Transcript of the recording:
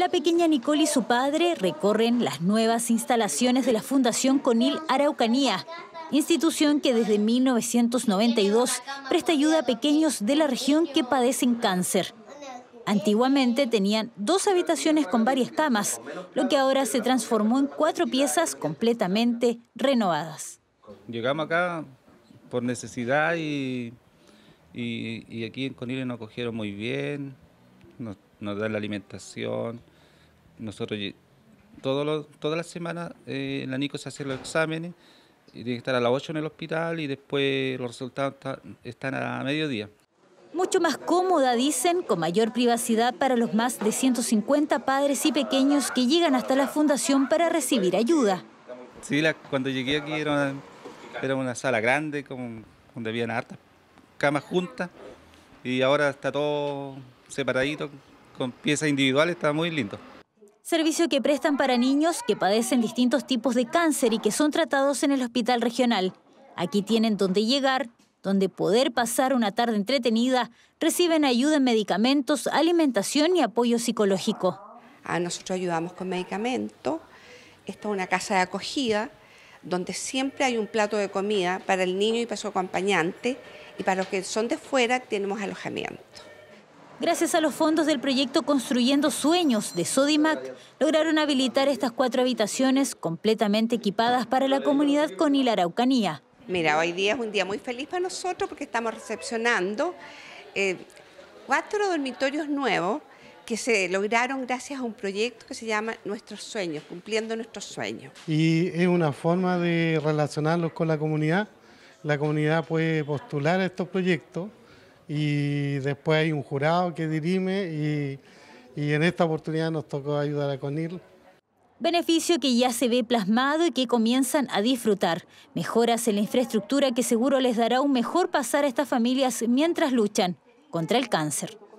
La pequeña Nicole y su padre recorren las nuevas instalaciones de la Fundación Conil Araucanía, institución que desde 1992 presta ayuda a pequeños de la región que padecen cáncer. Antiguamente tenían dos habitaciones con varias camas, lo que ahora se transformó en cuatro piezas completamente renovadas. Llegamos acá por necesidad y, aquí en Conil nos acogieron muy bien, nos dan la alimentación, nosotros todas las semanas en eh, la Nico se hace los exámenes, y tiene que estar a las 8 en el hospital y después los resultados están a mediodía. Mucho más cómoda, dicen, con mayor privacidad para los más de 150 padres y pequeños que llegan hasta la fundación para recibir ayuda. Sí, cuando llegué aquí era una, sala grande con, donde había hartas camas juntas y ahora está todo separadito con piezas individuales, está muy lindo servicio que prestan para niños que padecen distintos tipos de cáncer y que son tratados en el hospital regional. Aquí tienen donde llegar, donde poder pasar una tarde entretenida, reciben ayuda en medicamentos, alimentación y apoyo psicológico. A ah, nosotros ayudamos con medicamentos. Esta es una casa de acogida donde siempre hay un plato de comida para el niño y para su acompañante y para los que son de fuera tenemos alojamiento. Gracias a los fondos del proyecto Construyendo Sueños de Sodimac, lograron habilitar estas cuatro habitaciones completamente equipadas para la comunidad con Ilaraucanía. Mira, hoy día es un día muy feliz para nosotros porque estamos recepcionando eh, cuatro dormitorios nuevos que se lograron gracias a un proyecto que se llama Nuestros Sueños, cumpliendo nuestros sueños. Y es una forma de relacionarlos con la comunidad. La comunidad puede postular estos proyectos y después hay un jurado que dirime y, en esta oportunidad nos tocó ayudar a Conil. Beneficio que ya se ve plasmado y que comienzan a disfrutar. Mejoras en la infraestructura que seguro les dará un mejor pasar a estas familias mientras luchan contra el cáncer.